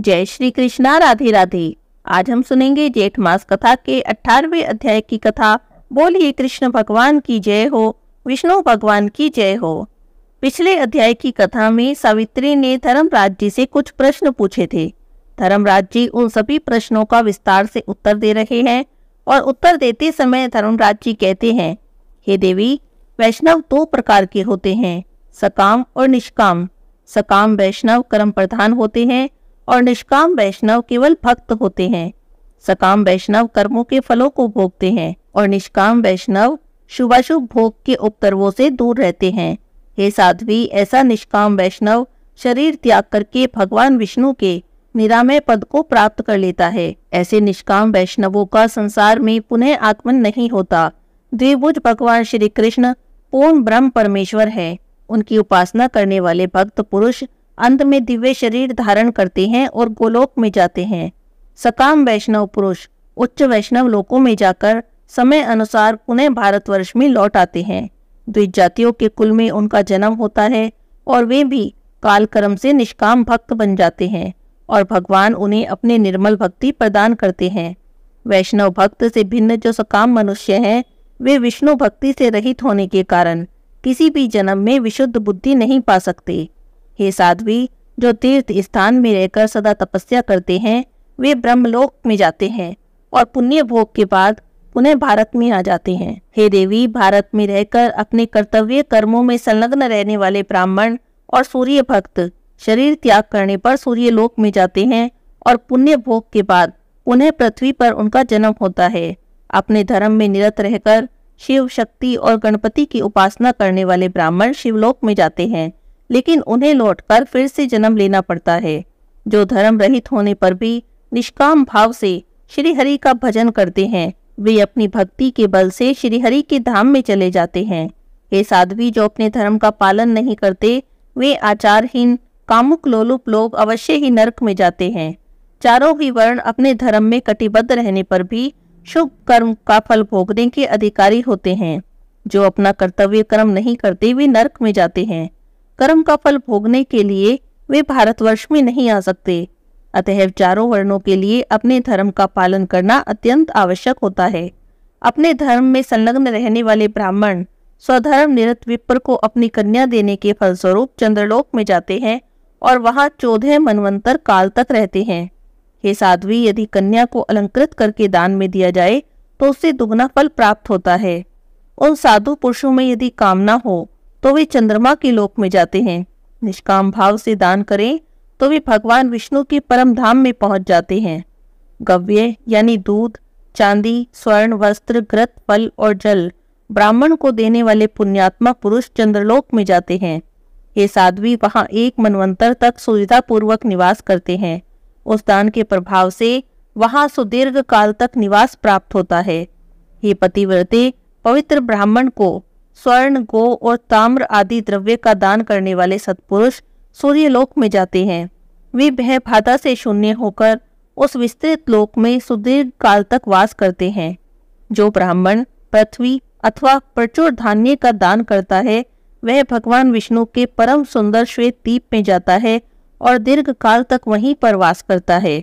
जय श्री कृष्णा राधे राधे आज हम सुनेंगे जेठ मास कथा के अठारवे अध्याय की कथा बोलिए कृष्ण भगवान की जय हो विष्णु भगवान की जय हो पिछले अध्याय की कथा में सावित्री ने धर्मराज जी से कुछ प्रश्न पूछे थे धर्मराज जी उन सभी प्रश्नों का विस्तार से उत्तर दे रहे हैं और उत्तर देते समय धर्मराज जी कहते हैं हे देवी वैष्णव दो प्रकार के होते हैं सकाम और निष्काम सकाम वैष्णव कर्म प्रधान होते हैं और निष्काम वैष्णव केवल भक्त होते हैं सकाम वैष्णव कर्मों के फलों को भोगते हैं और निष्काम वैष्णव शुभाशुभ भोग के उपद्रवों से दूर रहते हैं हे साध्वी ऐसा निष्काम वैष्णव शरीर त्याग करके भगवान विष्णु के निरामय पद को प्राप्त कर लेता है ऐसे निष्काम वैष्णवों का संसार में पुनः आगमन नहीं होता द्विभुज भगवान श्री कृष्ण पूर्ण ब्रह्म परमेश्वर है उनकी उपासना करने वाले भक्त पुरुष अंत में दिव्य शरीर धारण करते हैं और गोलोक में जाते हैं सकाम वैष्णव पुरुष उच्च वैष्णव लोकों में जाकर समय अनुसार पुनः भारतवर्ष में लौट आते हैं जातियों के कुल में उनका जन्म होता है और वे भी कालक्रम से निष्काम भक्त बन जाते हैं और भगवान उन्हें अपने निर्मल भक्ति प्रदान करते हैं वैष्णव भक्त से भिन्न जो सकाम मनुष्य हैं वे विष्णु भक्ति से रहित होने के कारण किसी भी जन्म में विशुद्ध बुद्धि नहीं पा सकते हे साध्वी जो तीर्थ स्थान में रहकर सदा तपस्या करते हैं वे ब्रह्मलोक में जाते हैं और पुण्य भोग के बाद पुनः भारत में आ जाते हैं हे देवी भारत में रहकर अपने कर्तव्य कर्मों में संलग्न रहने वाले ब्राह्मण और सूर्य भक्त शरीर त्याग करने पर सूर्य लोक में जाते हैं और पुण्य भोग के बाद पुनः पृथ्वी पर उनका जन्म होता है अपने धर्म में निरत रहकर शिव शक्ति और गणपति की उपासना करने वाले ब्राह्मण शिवलोक में जाते हैं लेकिन उन्हें लौटकर फिर से जन्म लेना पड़ता है जो धर्म रहित होने पर भी निष्काम भाव से श्रीहरि का भजन करते हैं वे अपनी भक्ति के बल से श्रीहरि के धाम में चले जाते हैं ये साध्वी जो अपने धर्म का पालन नहीं करते वे आचारहीन कामुक लोलुप लोग अवश्य ही नरक में जाते हैं चारों ही वर्ण अपने धर्म में कटिबद्ध रहने पर भी शुभ कर्म का फल भोगने के अधिकारी होते हैं जो अपना कर्तव्य कर्म नहीं करते वे नरक में जाते हैं कर्म का फल भोगने के लिए वे भारतवर्ष में नहीं आ सकते अतः चारों वर्णों के लिए अपने धर्म का पालन करना अत्यंत आवश्यक होता है अपने धर्म में संलग्न रहने वाले ब्राह्मण स्वधर्म निरत विप्र को अपनी कन्या देने के फलस्वरूप चंद्रलोक में जाते हैं और वहां चौदह मनवंतर काल तक रहते हैं हे साध्वी यदि कन्या को अलंकृत करके दान में दिया जाए तो उससे दुगना फल प्राप्त होता है उन साधु पुरुषों में यदि कामना हो तो वे चंद्रमा के लोक में जाते हैं निष्काम भाव से दान करें तो वे भगवान विष्णु के परम धाम में पहुंच जाते हैं गव्य यानी दूध चांदी स्वर्ण वस्त्र ग्रत फल और जल ब्राह्मण को देने वाले पुण्यात्मा पुरुष चंद्रलोक में जाते हैं ये साध्वी वहां एक मनवंतर तक सुविधापूर्वक निवास करते हैं उस दान के प्रभाव से वहां सुदीर्घ काल तक निवास प्राप्त होता है ये पतिव्रते पवित्र ब्राह्मण को स्वर्ण गो और ताम्र आदि द्रव्य का दान करने वाले सत्पुरुष सूर्यलोक में जाते हैं वे भय भाता से शून्य होकर उस विस्तृत लोक में सुदीर्घ काल तक वास करते हैं जो ब्राह्मण पृथ्वी अथवा प्रचुर धान्य का दान करता है वह भगवान विष्णु के परम सुंदर श्वेत द्वीप में जाता है और दीर्घ काल तक वहीं पर वास करता है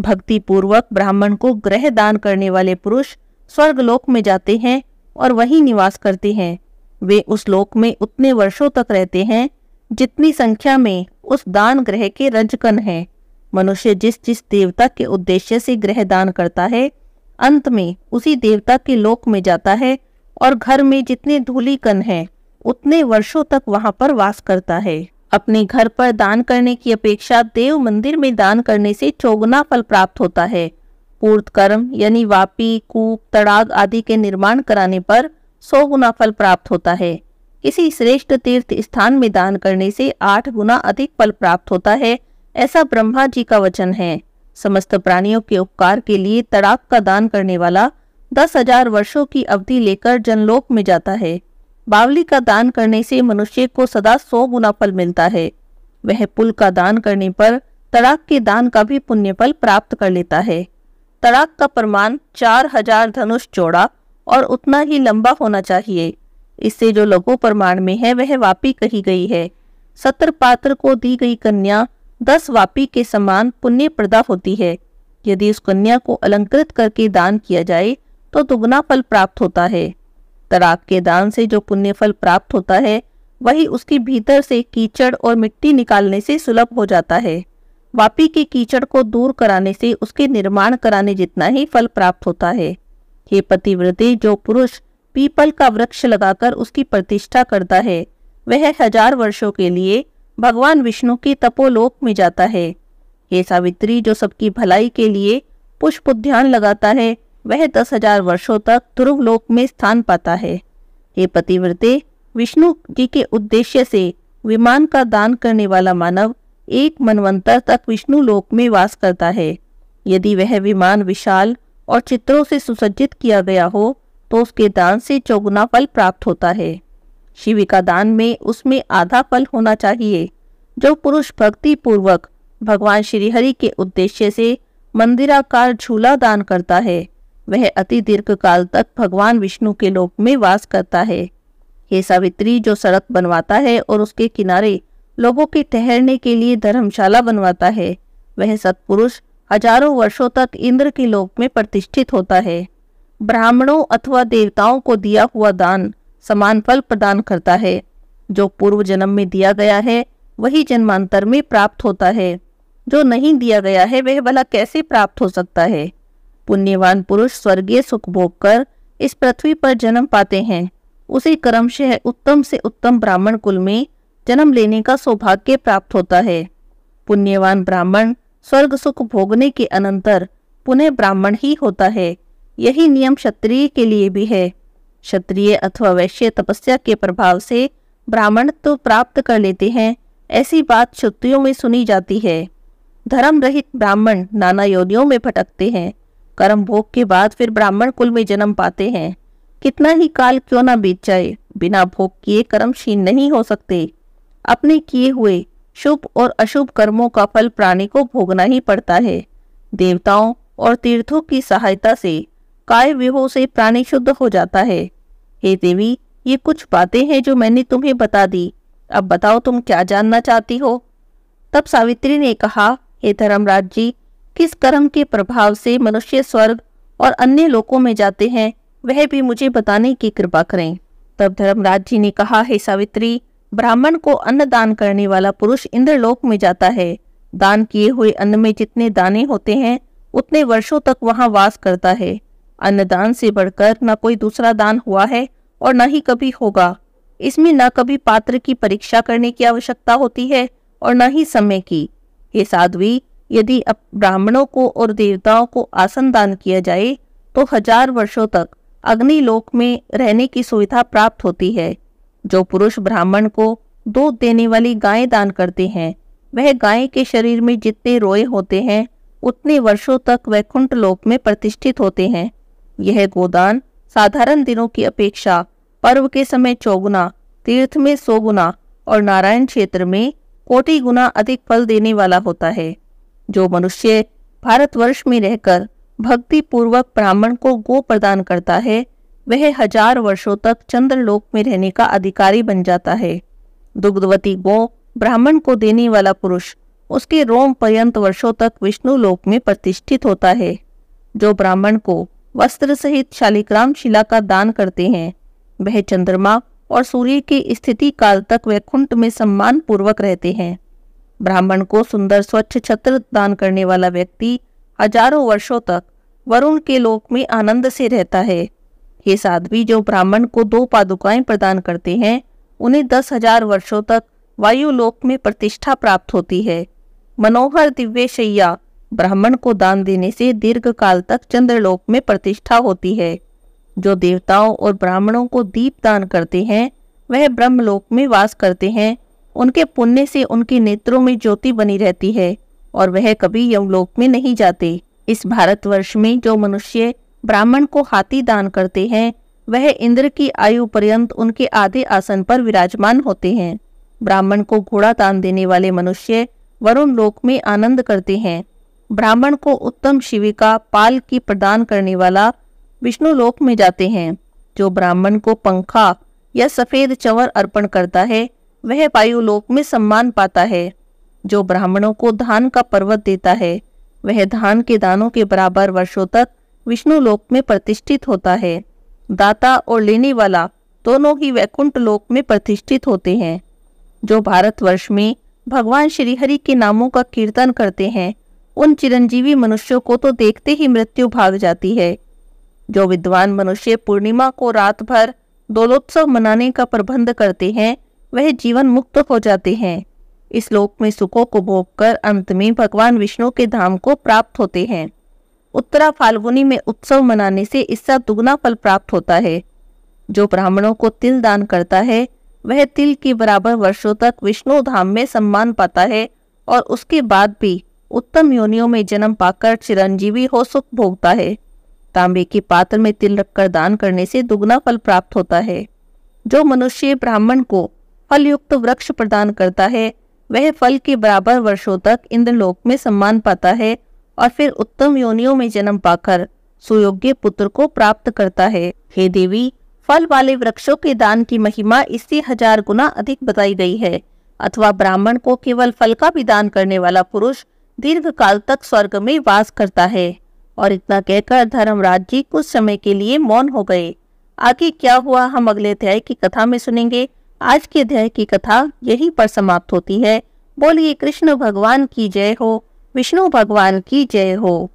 भक्ति पूर्वक ब्राह्मण को ग्रह दान करने वाले पुरुष स्वर्गलोक में जाते हैं और वहीं निवास करते हैं वे उस लोक में उतने वर्षों तक रहते हैं जितनी संख्या में उस दान ग्रह के रजकन हैं मनुष्य जिस जिस देवता के उद्देश्य से ग्रह दान करता है अंत में उसी देवता के लोक में जाता है और घर में जितने धूली कन हैं उतने वर्षों तक वहां पर वास करता है अपने घर पर दान करने की अपेक्षा देव मंदिर में दान करने से चौगुना फल प्राप्त होता है पूर्त कर्म यानी वापी कूप तड़ाग आदि के निर्माण कराने पर सौ गुना फल प्राप्त होता है किसी श्रेष्ठ तीर्थ स्थान में दान करने से आठ गुना अधिक फल प्राप्त होता है ऐसा ब्रह्मा जी का वचन है समस्त प्राणियों के उपकार के लिए तड़ाक का दान करने वाला दस हजार वर्षो की अवधि लेकर जनलोक में जाता है बावली का दान करने से मनुष्य को सदा सौ गुना फल मिलता है वह पुल का दान करने पर तड़ाक के दान का भी पुण्य फल प्राप्त कर लेता है तड़ाक का प्रमाण चार हजार धनुष चौड़ा और उतना ही लंबा होना चाहिए इससे जो लघु प्रमाण में है वह वापी कही गई है सत्र पात्र को दी गई कन्या दस वापी के समान पुण्य प्रदा होती है यदि उस कन्या को अलंकृत करके दान किया जाए तो दुगना फल प्राप्त होता है तराक के दान से जो पुण्य फल प्राप्त होता है वही उसके भीतर से कीचड़ और मिट्टी निकालने से सुलभ हो जाता है वापी के कीचड़ को दूर कराने से उसके निर्माण कराने जितना ही फल प्राप्त होता है हे पतिव्रते जो पुरुष पीपल का वृक्ष लगाकर उसकी प्रतिष्ठा करता है वह हजार वर्षों के लिए भगवान विष्णु के तपोलोक में जाता है हे सावित्री जो सबकी भलाई के लिए पुष्प उद्यान लगाता है वह दस हजार वर्षों तक ध्रुव लोक में स्थान पाता है हे पतिव्रते विष्णु जी के उद्देश्य से विमान का दान करने वाला मानव एक मनवंतर तक विष्णु लोक में वास करता है यदि वह विमान विशाल और चित्रों से सुसज्जित किया गया हो तो उसके दान से चौगुना फल प्राप्त होता है शिविका दान में उसमें आधा फल होना चाहिए जो पुरुष भक्ति पूर्वक भगवान श्रीहरि के उद्देश्य से मंदिराकार झूला दान करता है वह अति दीर्घ काल तक भगवान विष्णु के लोक में वास करता है हे सावित्री जो सड़क बनवाता है और उसके किनारे लोगों के ठहरने के लिए धर्मशाला बनवाता है वह सत्पुरुष हजारों वर्षों तक इंद्र के लोक में प्रतिष्ठित होता है ब्राह्मणों अथवा देवताओं को दिया हुआ दान समान फल प्रदान करता है जो पूर्व जन्म में दिया गया है वही जन्मांतर में प्राप्त होता है जो नहीं दिया गया है वह भला कैसे प्राप्त हो सकता है पुण्यवान पुरुष स्वर्गीय सुख भोग कर इस पृथ्वी पर जन्म पाते हैं उसी क्रम से उत्तम से उत्तम ब्राह्मण कुल में जन्म लेने का सौभाग्य प्राप्त होता है पुण्यवान ब्राह्मण स्वर्ग सुख भोगने के अनंतर पुनः ब्राह्मण ही होता है यही नियम क्षत्रिय के लिए भी है क्षत्रिय अथवा वैश्य तपस्या के प्रभाव से ब्राह्मण तो प्राप्त कर लेते हैं ऐसी बात क्षत्रियों में सुनी जाती है धर्म रहित ब्राह्मण नाना योनियों में भटकते हैं कर्म भोग के बाद फिर ब्राह्मण कुल में जन्म पाते हैं कितना ही काल क्यों ना बीत जाए बिना भोग किए कर्म क्षीण नहीं हो सकते अपने किए हुए शुभ और अशुभ कर्मों का फल प्राणी को भोगना ही पड़ता है देवताओं और तीर्थों की सहायता से काय विभो से प्राणी शुद्ध हो जाता है हे देवी ये कुछ बातें हैं जो मैंने तुम्हें बता दी अब बताओ तुम क्या जानना चाहती हो तब सावित्री ने कहा हे धर्मराज जी किस कर्म के प्रभाव से मनुष्य स्वर्ग और अन्य लोकों में जाते हैं वह भी मुझे बताने की कृपा करें तब धर्मराज जी ने कहा हे सावित्री ब्राह्मण को अन्न दान करने वाला पुरुष इंद्रलोक में जाता है दान किए हुए अन्न में जितने दाने होते हैं उतने वर्षों तक वहां वास करता है अन्न दान से बढ़कर न कोई दूसरा दान हुआ है और न ही कभी होगा इसमें न कभी पात्र की परीक्षा करने की आवश्यकता होती है और न ही समय की हे साध्वी यदि ब्राह्मणों को और देवताओं को आसन दान किया जाए तो हजार वर्षों तक अग्निलोक में रहने की सुविधा प्राप्त होती है जो पुरुष ब्राह्मण को दूध देने वाली गाय दान करते हैं वह गाय के शरीर में जितने रोए होते हैं उतने वर्षों तक वैकुंठ लोक में प्रतिष्ठित होते हैं यह गोदान साधारण दिनों की अपेक्षा पर्व के समय चौगुना तीर्थ में सौ गुना और नारायण क्षेत्र में कोटि गुना अधिक फल देने वाला होता है जो मनुष्य भारतवर्ष में रहकर भक्ति पूर्वक ब्राह्मण को गो प्रदान करता है वह हजार वर्षों तक चंद्रलोक में रहने का अधिकारी बन जाता है दुग्धवती गौ ब्राह्मण को देने वाला पुरुष उसके रोम पर्यंत वर्षों तक विष्णु लोक में प्रतिष्ठित होता है जो ब्राह्मण को वस्त्र सहित शालिग्राम शिला का दान करते हैं वह चंद्रमा और सूर्य की स्थिति काल तक वैकुंठ में सम्मान पूर्वक रहते हैं ब्राह्मण को सुंदर स्वच्छ छत्र दान करने वाला व्यक्ति हजारों वर्षों तक वरुण के लोक में आनंद से रहता है हे साध्वी जो ब्राह्मण को दो पादुकाएं प्रदान करते हैं उन्हें दस हजार वर्षो तक वायुलोक में प्रतिष्ठा प्राप्त होती है मनोहर दिव्य शैया ब्राह्मण को दान देने से दीर्घ काल तक चंद्रलोक में प्रतिष्ठा होती है जो देवताओं और ब्राह्मणों को दीप दान करते हैं वह ब्रह्मलोक में वास करते हैं उनके पुण्य से उनके नेत्रों में ज्योति बनी रहती है और वह कभी यमलोक में नहीं जाते इस भारतवर्ष में जो मनुष्य ब्राह्मण को हाथी दान करते हैं वह इंद्र की आयु पर्यंत उनके आधे आसन पर विराजमान होते हैं ब्राह्मण को घोड़ा दान देने वाले मनुष्य वरुण लोक में आनंद करते हैं ब्राह्मण को उत्तम शिविका पाल की प्रदान करने वाला विष्णु लोक में जाते हैं जो ब्राह्मण को पंखा या सफेद चवर अर्पण करता है वह वायुलोक में सम्मान पाता है जो ब्राह्मणों को धान का पर्वत देता है वह धान के दानों के बराबर वर्षों तक विष्णु लोक में प्रतिष्ठित होता है दाता और लेने वाला दोनों ही वैकुंठ लोक में प्रतिष्ठित होते हैं जो भारतवर्ष में भगवान श्रीहरि के नामों का कीर्तन करते हैं उन चिरंजीवी मनुष्यों को तो देखते ही मृत्यु भाग जाती है जो विद्वान मनुष्य पूर्णिमा को रात भर दोलोत्सव मनाने का प्रबंध करते हैं वह जीवन मुक्त हो जाते हैं इस लोक में सुखों को भोगकर अंत में भगवान विष्णु के धाम को प्राप्त होते हैं उत्तरा फाल्गुनी में उत्सव मनाने से इसका दुगना फल प्राप्त होता है जो ब्राह्मणों को तिल दान करता है वह तिल के बराबर वर्षों तक विष्णु धाम में सम्मान पाता है और उसके बाद भी उत्तम योनियों में जन्म पाकर चिरंजीवी हो सुख भोगता है तांबे के पात्र में तिल रखकर दान करने से दुगना फल प्राप्त होता है जो मनुष्य ब्राह्मण को फलयुक्त वृक्ष प्रदान करता है वह फल के बराबर वर्षों तक इंद्रलोक में सम्मान पाता है और फिर उत्तम योनियों में जन्म पाकर सुयोग्य पुत्र को प्राप्त करता है हे देवी फल वाले वृक्षों के दान की महिमा इससे हजार गुना अधिक बताई गई है अथवा ब्राह्मण को केवल फल का भी दान करने वाला पुरुष दीर्घ काल तक स्वर्ग में वास करता है और इतना कहकर धर्मराज जी कुछ समय के लिए मौन हो गए आगे क्या हुआ हम अगले अध्याय की कथा में सुनेंगे आज के अध्याय की कथा यही पर समाप्त होती है बोलिए कृष्ण भगवान की जय हो विष्णु भगवान की जय हो